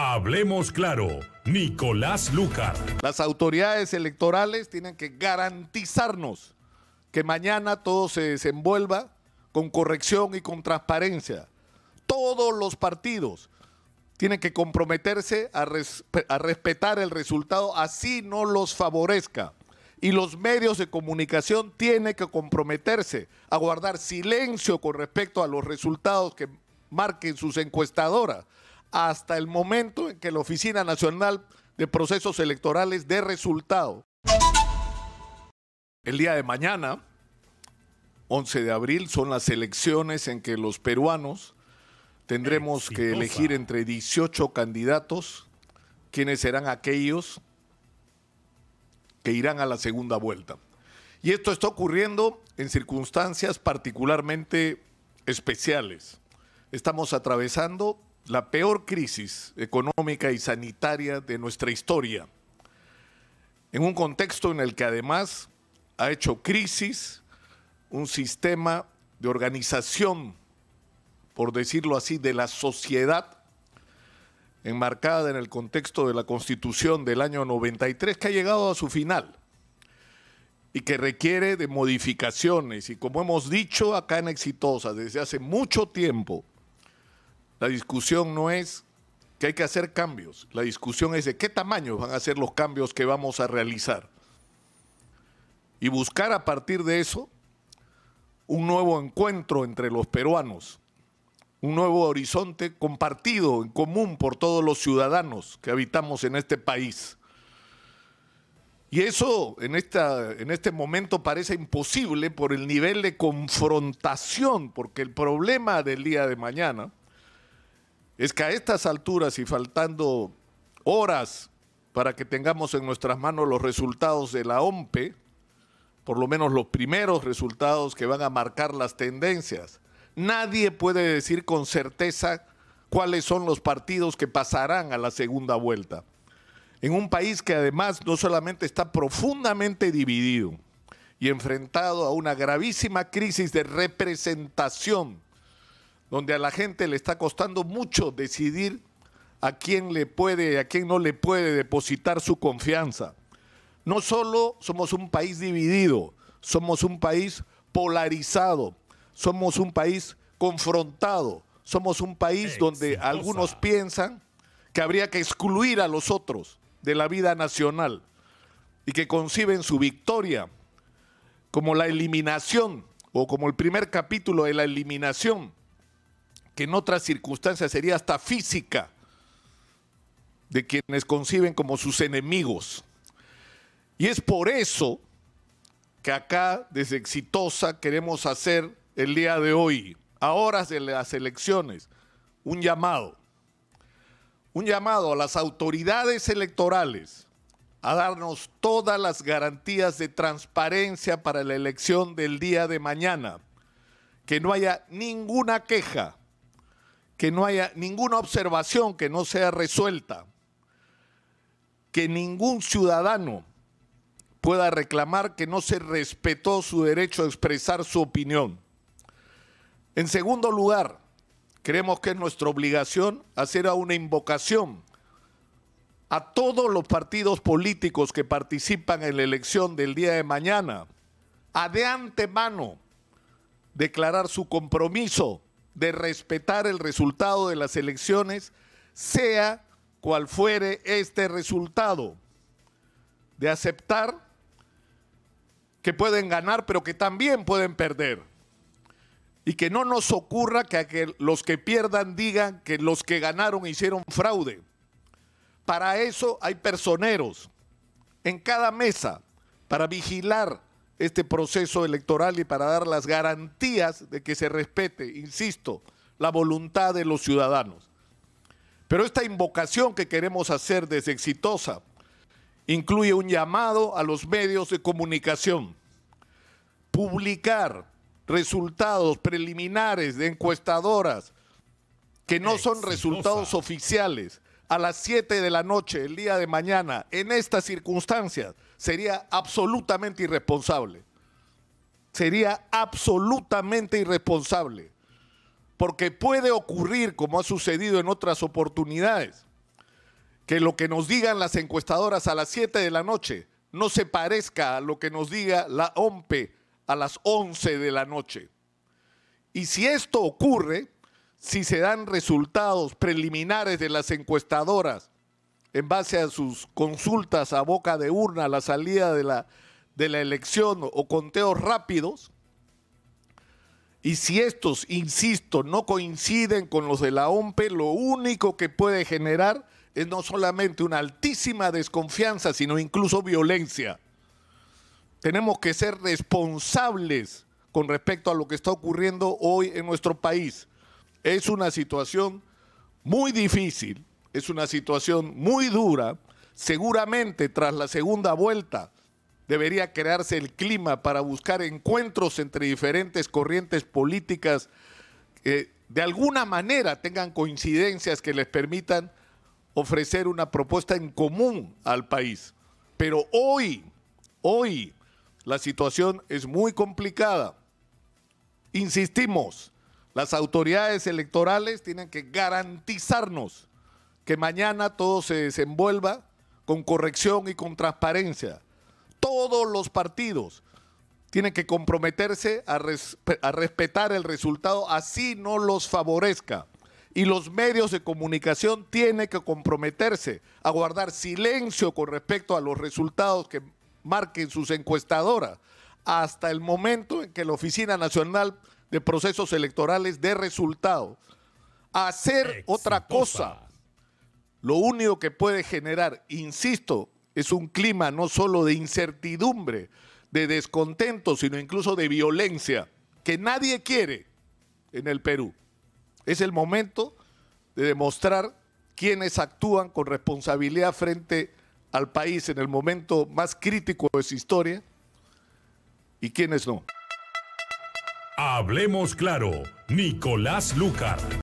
Hablemos claro, Nicolás Lucas. Las autoridades electorales tienen que garantizarnos que mañana todo se desenvuelva con corrección y con transparencia. Todos los partidos tienen que comprometerse a respetar el resultado así no los favorezca. Y los medios de comunicación tienen que comprometerse a guardar silencio con respecto a los resultados que marquen sus encuestadoras hasta el momento en que la Oficina Nacional de Procesos Electorales dé resultado. El día de mañana, 11 de abril, son las elecciones en que los peruanos tendremos que elegir entre 18 candidatos, quienes serán aquellos que irán a la segunda vuelta. Y esto está ocurriendo en circunstancias particularmente especiales. Estamos atravesando la peor crisis económica y sanitaria de nuestra historia, en un contexto en el que además ha hecho crisis un sistema de organización, por decirlo así, de la sociedad, enmarcada en el contexto de la Constitución del año 93, que ha llegado a su final y que requiere de modificaciones. Y como hemos dicho acá en Exitosa desde hace mucho tiempo, la discusión no es que hay que hacer cambios, la discusión es de qué tamaño van a ser los cambios que vamos a realizar. Y buscar a partir de eso un nuevo encuentro entre los peruanos, un nuevo horizonte compartido en común por todos los ciudadanos que habitamos en este país. Y eso en, esta, en este momento parece imposible por el nivel de confrontación, porque el problema del día de mañana es que a estas alturas y faltando horas para que tengamos en nuestras manos los resultados de la OMPE, por lo menos los primeros resultados que van a marcar las tendencias. Nadie puede decir con certeza cuáles son los partidos que pasarán a la segunda vuelta. En un país que además no solamente está profundamente dividido y enfrentado a una gravísima crisis de representación donde a la gente le está costando mucho decidir a quién le puede y a quién no le puede depositar su confianza. No solo somos un país dividido, somos un país polarizado, somos un país confrontado, somos un país donde algunos piensan que habría que excluir a los otros de la vida nacional y que conciben su victoria como la eliminación o como el primer capítulo de la eliminación que en otras circunstancias sería hasta física de quienes conciben como sus enemigos. Y es por eso que acá desde Exitosa queremos hacer el día de hoy, a horas de las elecciones, un llamado. Un llamado a las autoridades electorales a darnos todas las garantías de transparencia para la elección del día de mañana. Que no haya ninguna queja que no haya ninguna observación que no sea resuelta, que ningún ciudadano pueda reclamar que no se respetó su derecho a expresar su opinión. En segundo lugar, creemos que es nuestra obligación hacer una invocación a todos los partidos políticos que participan en la elección del día de mañana, a de antemano declarar su compromiso de respetar el resultado de las elecciones, sea cual fuere este resultado, de aceptar que pueden ganar, pero que también pueden perder. Y que no nos ocurra que, los que pierdan digan que los que ganaron hicieron fraude. Para eso hay personeros en cada mesa, para vigilar este proceso electoral y para dar las garantías de que se respete, insisto, la voluntad de los ciudadanos. Pero esta invocación que queremos hacer desde Exitosa incluye un llamado a los medios de comunicación, publicar resultados preliminares de encuestadoras que no son resultados oficiales a las 7 de la noche el día de mañana en estas circunstancias sería absolutamente irresponsable. Sería absolutamente irresponsable. Porque puede ocurrir, como ha sucedido en otras oportunidades, que lo que nos digan las encuestadoras a las 7 de la noche no se parezca a lo que nos diga la OMPE a las 11 de la noche. Y si esto ocurre, si se dan resultados preliminares de las encuestadoras en base a sus consultas a boca de urna la salida de la, de la elección o conteos rápidos, y si estos, insisto, no coinciden con los de la OMP, lo único que puede generar es no solamente una altísima desconfianza, sino incluso violencia. Tenemos que ser responsables con respecto a lo que está ocurriendo hoy en nuestro país. Es una situación muy difícil es una situación muy dura. Seguramente tras la segunda vuelta debería crearse el clima para buscar encuentros entre diferentes corrientes políticas que de alguna manera tengan coincidencias que les permitan ofrecer una propuesta en común al país. Pero hoy, hoy, la situación es muy complicada. Insistimos, las autoridades electorales tienen que garantizarnos que mañana todo se desenvuelva con corrección y con transparencia. Todos los partidos tienen que comprometerse a, respetar el resultado, así no los favorezca. Y los medios de comunicación tienen que comprometerse a guardar silencio con respecto a los resultados que marquen sus encuestadoras hasta el momento en que la Oficina Nacional de Procesos Electorales dé resultado. Hacer otra cosa lo único que puede generar, insisto, es un clima no solo de incertidumbre, de descontento, sino incluso de violencia, que nadie quiere en el Perú. Es el momento de demostrar quienes actúan con responsabilidad frente al país en el momento más crítico de su historia y quienes no. Hablemos claro, Nicolás Lucas.